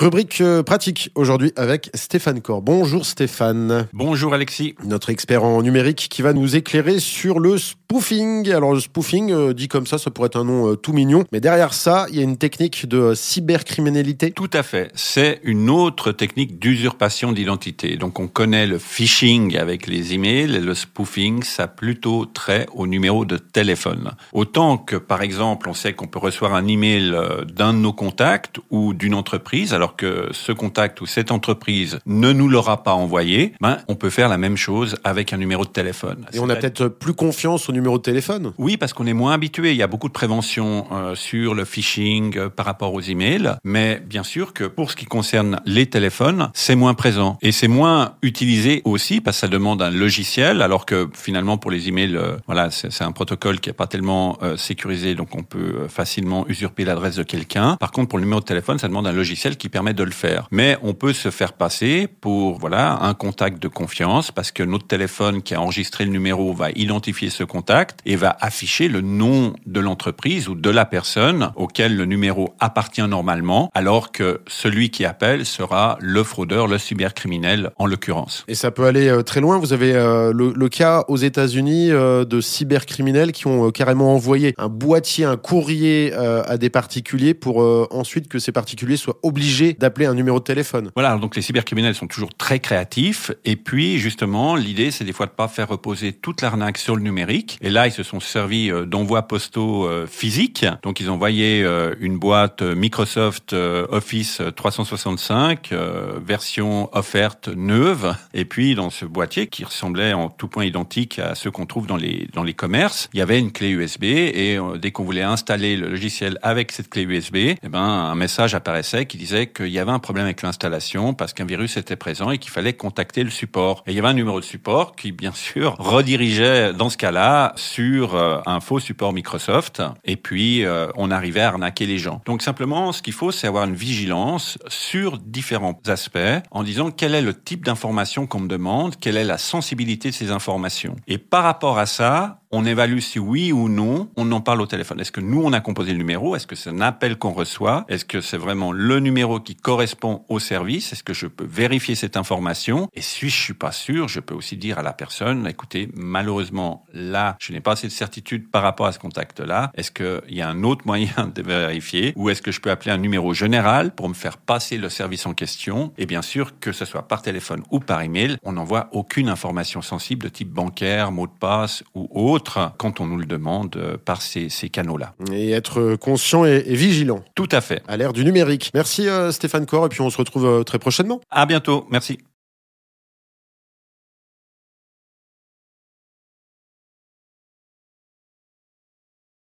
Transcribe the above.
Rubrique euh, pratique aujourd'hui avec Stéphane Cor. Bonjour Stéphane. Bonjour Alexis. Notre expert en numérique qui va nous éclairer sur le spoofing. Alors le spoofing, euh, dit comme ça, ça pourrait être un nom euh, tout mignon. Mais derrière ça, il y a une technique de cybercriminalité. Tout à fait. C'est une autre technique d'usurpation d'identité. Donc on connaît le phishing avec les emails. Le spoofing, ça a plutôt trait au numéro de téléphone. Autant que par exemple, on sait qu'on peut recevoir un email d'un de nos contacts ou d'une entreprise. Alors que ce contact ou cette entreprise ne nous l'aura pas envoyé, ben, on peut faire la même chose avec un numéro de téléphone. Et on a peut-être plus confiance au numéro de téléphone Oui, parce qu'on est moins habitué. Il y a beaucoup de prévention euh, sur le phishing euh, par rapport aux emails, mais bien sûr que pour ce qui concerne les téléphones, c'est moins présent et c'est moins utilisé aussi parce que ça demande un logiciel, alors que finalement pour les emails, euh, voilà, c'est un protocole qui n'est pas tellement sécurisé, donc on peut facilement usurper l'adresse de quelqu'un. Par contre, pour le numéro de téléphone, ça demande un logiciel qui permet permet de le faire. Mais on peut se faire passer pour voilà un contact de confiance parce que notre téléphone qui a enregistré le numéro va identifier ce contact et va afficher le nom de l'entreprise ou de la personne auquel le numéro appartient normalement, alors que celui qui appelle sera le fraudeur, le cybercriminel en l'occurrence. Et ça peut aller euh, très loin. Vous avez euh, le, cas aux États-Unis euh, de cybercriminels qui ont carrément envoyé un boîtier, un courrier à des particuliers pour ensuite que ces particuliers soient obligés d'appeler un numéro de téléphone. Voilà, donc les cybercriminels sont toujours très créatifs. Et puis, justement, l'idée, c'est des fois de pas faire reposer toute l'arnaque sur le numérique. Et là, ils se sont servis euh, d'envois postaux euh, physiques. Donc, ils ont envoyé euh, une boîte Microsoft Office 365, version offerte neuve. Et puis, dans ce boîtier, qui ressemblait en tout point identique à ceux qu'on trouve dans les, dans les commerces, il y avait une clé USB. Et dès qu'on voulait installer le logiciel avec cette clé USB, eh ben, un message apparaissait qui disait qu'il y avait un problème avec l'installation parce qu'un virus était présent et qu'il fallait contacter le support. Et il y avait un numéro de support qui, bien sûr, redirigeait dans ce cas-là sur euh, un faux support Microsoft. Et puis, euh, on arrivait à arnaquer les gens. Donc simplement, ce qu'il faut, c'est avoir une vigilance sur différents aspects en disant quel est le type d'information qu'on me demande, quelle est la sensibilité de ces informations. Et par rapport à ça, on évalue si oui ou non on en parle au téléphone. Est-ce que nous, on a composé le numéro Est-ce que c'est un appel qu'on reçoit Est-ce que c'est vraiment le numéro qui correspond au service Est-ce que je peux vérifier cette information Et si je suis pas sûr, je peux aussi dire à la personne, écoutez, malheureusement, là, je n'ai pas assez de certitude par rapport à ce contact-là. Est-ce qu'il y a un autre moyen de vérifier Ou est-ce que je peux appeler un numéro général pour me faire passer le service en question Et bien sûr, que ce soit par téléphone ou par email, on n'envoie aucune information sensible de type bancaire, mot de passe ou autre quand on nous le demande euh, par ces, canaux-là. Et être conscient et, vigilant. Tout à fait. À l'ère du numérique. Merci euh, Stéphane Corps et puis on se retrouve euh, très prochainement. À bientôt. Merci.